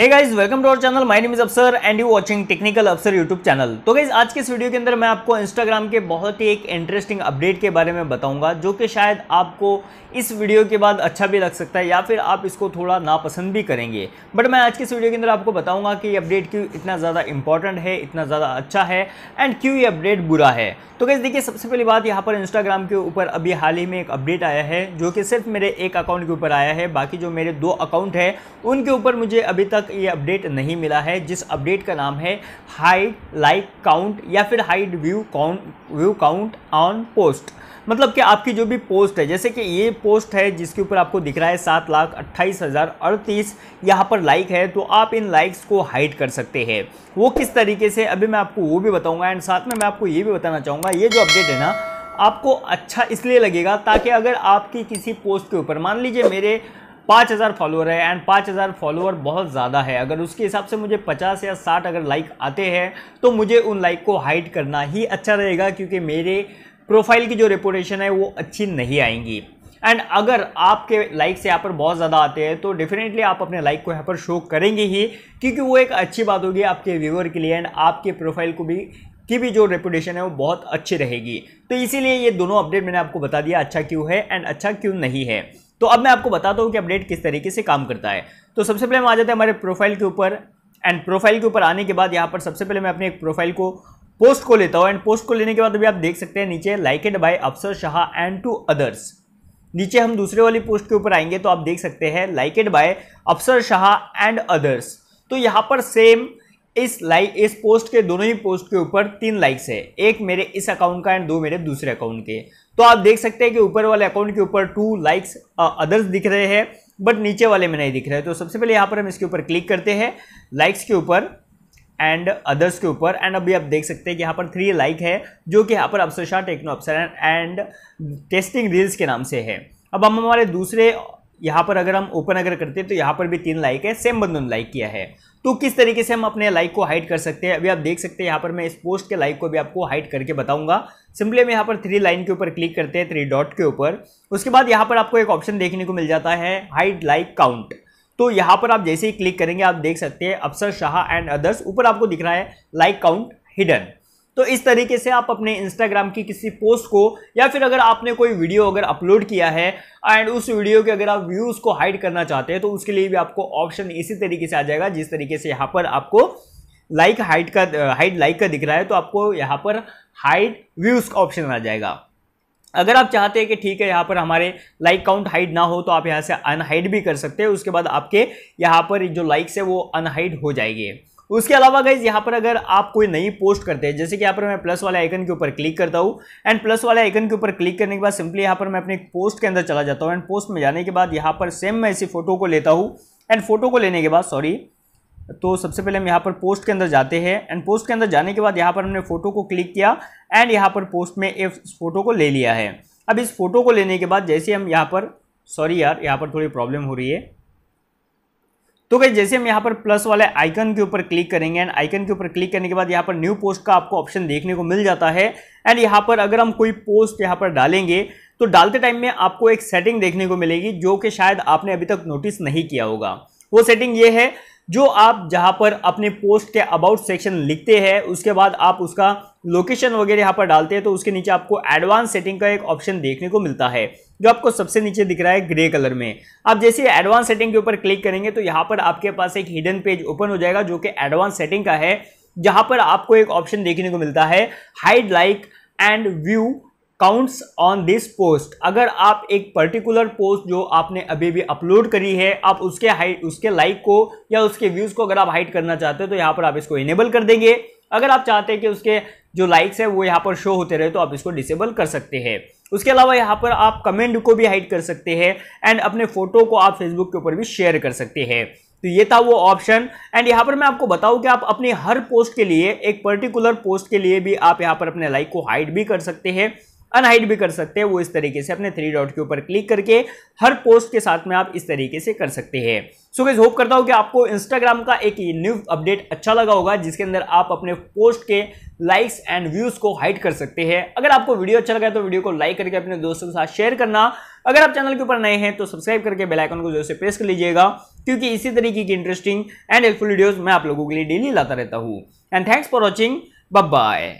hey guys welcome to our channel my name is Afsar and you watching technical Afsar YouTube channel तो guys आज के इस video के अंदर मैं आपको इंस्टाग्राम के बहुत ही एक इंटरेस्टिंग अपडेट के बारे में बताऊंगा जो कि शायद आपको इस वीडियो के बाद अच्छा भी लग सकता है या फिर आप इसको थोड़ा नापसंद भी करेंगे बट मैं आज के इस वीडियो के अंदर आपको बताऊंगा कि ये अपडेट क्यों इतना ज़्यादा इंपॉर्टेंट है इतना ज़्यादा अच्छा है एंड क्यों ये अपडेट बुरा है तो गाइज देखिए सबसे पहली बात यहाँ पर इंस्टाग्राम के ऊपर अभी हाल ही में एक अपडेट आया है जो कि सिर्फ मेरे एक अकाउंट के ऊपर आया है बाकी जो मेरे दो अकाउंट है उनके ऊपर मुझे अभी तक तक ये अपडेट नहीं मिला है जिस अपडेट का नाम है हाइड लाइक काउंट या फिर hide view count view count on post मतलब कि आपकी जो भी पोस्ट है जैसे कि ये पोस्ट है जिसके ऊपर आपको दिख रहा है सात लाख अट्ठाईस हज़ार अड़तीस यहाँ पर लाइक है तो आप इन लाइक्स को हाइड कर सकते हैं वो किस तरीके से अभी मैं आपको वो भी बताऊंगा एंड साथ में मैं आपको ये भी बताना चाहूँगा ये जो अपडेट है ना आपको अच्छा इसलिए लगेगा ताकि अगर आपकी किसी पोस्ट के ऊपर मान लीजिए मेरे पाँच हज़ार फॉलोअर है एंड पाँच हज़ार फॉलोअर बहुत ज़्यादा है अगर उसके हिसाब से मुझे पचास या साठ अगर लाइक आते हैं तो मुझे उन लाइक को हाइड करना ही अच्छा रहेगा क्योंकि मेरे प्रोफाइल की जो रेपुटेशन है वो अच्छी नहीं आएंगी एंड अगर आपके लाइक्स यहाँ पर बहुत ज़्यादा आते हैं तो डेफिनेटली आप अपने लाइक को यहाँ पर शो करेंगे ही क्योंकि वो एक अच्छी बात होगी आपके व्यूअर के लिए एंड आपके प्रोफाइल को भी की भी जो रेपुटेशन है वो बहुत अच्छी रहेगी तो इसीलिए ये दोनों अपडेट मैंने आपको बता दिया अच्छा क्यों है एंड अच्छा क्यों नहीं है तो अब मैं आपको बताता हूँ कि अपडेट किस तरीके से काम करता है तो सबसे पहले हम आ जाते हैं हमारे प्रोफाइल के ऊपर एंड प्रोफाइल के ऊपर आने के बाद यहाँ पर सबसे पहले मैं अपने एक प्रोफाइल को पोस्ट को लेता हूँ एंड पोस्ट को लेने के बाद अभी आप देख सकते हैं नीचे लाइकेड बाय अफसर शाह एंड टू अदर्स नीचे हम दूसरे वाली पोस्ट के ऊपर आएंगे तो आप देख सकते हैं लाइकेड बाय अफसर शाह एंड अदर्स तो यहाँ पर सेम इस लाइक इस पोस्ट के दोनों ही पोस्ट के ऊपर तीन लाइक्स है एक मेरे इस अकाउंट का एंड दो मेरे दूसरे अकाउंट के तो आप देख सकते हैं कि ऊपर वाले अकाउंट के ऊपर टू लाइक्स अदर्स दिख रहे हैं बट नीचे वाले में नहीं दिख रहे तो सबसे पहले यहाँ पर हम इसके ऊपर क्लिक करते हैं लाइक्स के ऊपर एंड अदर्स के ऊपर एंड अभी आप देख सकते हैं कि यहाँ पर थ्री लाइक है जो कि यहाँ पर अप्सरशाह techno Afsar and testing reels के नाम से है अब हम हमारे दूसरे यहाँ पर अगर हम ओपन अगर करते हैं तो यहाँ पर भी तीन लाइक है सेम बंदों ने लाइक किया है तो किस तरीके से हम अपने लाइक को हाइड कर सकते हैं अभी आप देख सकते हैं यहाँ पर मैं इस पोस्ट के लाइक को भी आपको हाइड करके बताऊंगा सिंपली हम यहाँ पर थ्री लाइन के ऊपर क्लिक करते हैं थ्री डॉट के ऊपर उसके बाद यहाँ पर आपको एक ऑप्शन देखने को मिल जाता है हाइड लाइक काउंट तो यहाँ पर आप जैसे ही क्लिक करेंगे आप देख सकते हैं अफसर शाह एंड अदर्स ऊपर आपको दिख रहा है लाइक काउंट हिडन तो इस तरीके से आप अपने इंस्टाग्राम की किसी पोस्ट को या फिर अगर आपने कोई वीडियो अगर अपलोड किया है एंड उस वीडियो के अगर आप व्यूज़ को हाइड करना चाहते हैं तो उसके लिए भी आपको ऑप्शन इसी तरीके से आ जाएगा जिस तरीके से यहाँ पर आपको लाइक हाइट का हाइड लाइक का दिख रहा है तो आपको यहाँ पर हाइड व्यूज़ का ऑप्शन आ जाएगा अगर आप चाहते हैं कि ठीक है यहाँ पर हमारे लाइक काउंट हाइड ना हो तो आप यहाँ से अनहाइड भी कर सकते हैं उसके बाद आपके यहाँ पर जो लाइक्स है वो अनहाइड हो जाएगी उसके अलावा गाइज यहाँ पर अगर आप कोई नई पोस्ट करते हैं जैसे कि यहाँ पर मैं प्लस वाले आइकन के ऊपर क्लिक करता हूँ एंड प्लस वाले आइकन के ऊपर क्लिक करने के बाद सिंपली यहाँ पर मैं अपने पोस्ट के अंदर चला जाता हूँ एंड पोस्ट में जाने के बाद यहाँ पर सेम मैं इसी फोटो को लेता हूँ एंड फोटो को लेने के बाद सॉरी तो सबसे पहले हम यहाँ पर पोस्ट के अंदर जाते हैं एंड पोस्ट के अंदर जाने के बाद यहाँ पर हमने फोटो को क्लिक किया एंड यहाँ पर पोस्ट में इस फोटो को ले लिया है अब इस फोटो को लेने के बाद जैसे हम यहाँ पर सॉरी यार यहाँ पर थोड़ी प्रॉब्लम हो रही है तो गई जैसे हम यहाँ पर प्लस वाले आइकन के ऊपर क्लिक करेंगे एंड आइकन के ऊपर क्लिक करने के बाद यहाँ पर न्यू पोस्ट का आपको ऑप्शन देखने को मिल जाता है एंड यहाँ पर अगर हम कोई पोस्ट यहाँ पर डालेंगे तो डालते टाइम में आपको एक सेटिंग देखने को मिलेगी जो कि शायद आपने अभी तक नोटिस नहीं किया होगा वो सेटिंग ये है जो आप जहाँ पर अपने पोस्ट के अबाउट सेक्शन लिखते हैं उसके बाद आप उसका लोकेशन वगैरह यहाँ पर डालते हैं तो उसके नीचे आपको एडवांस सेटिंग का एक ऑप्शन देखने को मिलता है जो आपको सबसे नीचे दिख रहा है ग्रे कलर में आप जैसे एडवांस सेटिंग के ऊपर क्लिक करेंगे तो यहाँ पर आपके पास एक हिडन पेज ओपन हो जाएगा जो कि एडवांस सेटिंग का है जहाँ पर आपको एक ऑप्शन देखने को मिलता है hide like and view counts on this post अगर आप एक पर्टिकुलर पोस्ट जो आपने अभी भी अपलोड करी है आप उसके हाइट उसके लाइक को या उसके व्यूज़ को अगर आप हाइट करना चाहते हो तो यहाँ पर आप इसको इनेबल कर देंगे अगर आप चाहते हैं कि उसके जो लाइक्स है वो यहाँ पर शो होते रहे तो आप इसको डिसेबल कर सकते हैं उसके अलावा यहाँ पर आप कमेंट को भी हाइड कर सकते हैं एंड अपने फोटो को आप फेसबुक के ऊपर भी शेयर कर सकते हैं तो ये था वो ऑप्शन एंड यहाँ पर मैं आपको बताऊँ कि आप अपनी हर पोस्ट के लिए एक पर्टिकुलर पोस्ट के लिए भी आप यहाँ पर अपने लाइक को हाइड भी कर सकते हैं अनहाइड भी कर सकते हैं वो इस तरीके से अपने थ्री डॉट के ऊपर क्लिक करके हर पोस्ट के साथ में आप इस तरीके से कर सकते हैं सो गाइज होप करता हूँ कि आपको इंस्टाग्राम का एक न्यू अपडेट अच्छा लगा होगा जिसके अंदर आप अपने पोस्ट के लाइक्स एंड व्यूज को हाइड कर सकते हैं अगर आपको वीडियो अच्छा लगा तो वीडियो को लाइक करके अपने दोस्तों के साथ शेयर करना अगर आप चैनल के ऊपर नए हैं तो सब्सक्राइब करके बेल आइकन को जो से प्रेस कर लीजिएगा क्योंकि इसी तरीके की इंटरेस्टिंग एंड हेल्पफुल वीडियोज मैं आप लोगों के लिए डेली लाता रहता हूँ and thanks for watching bye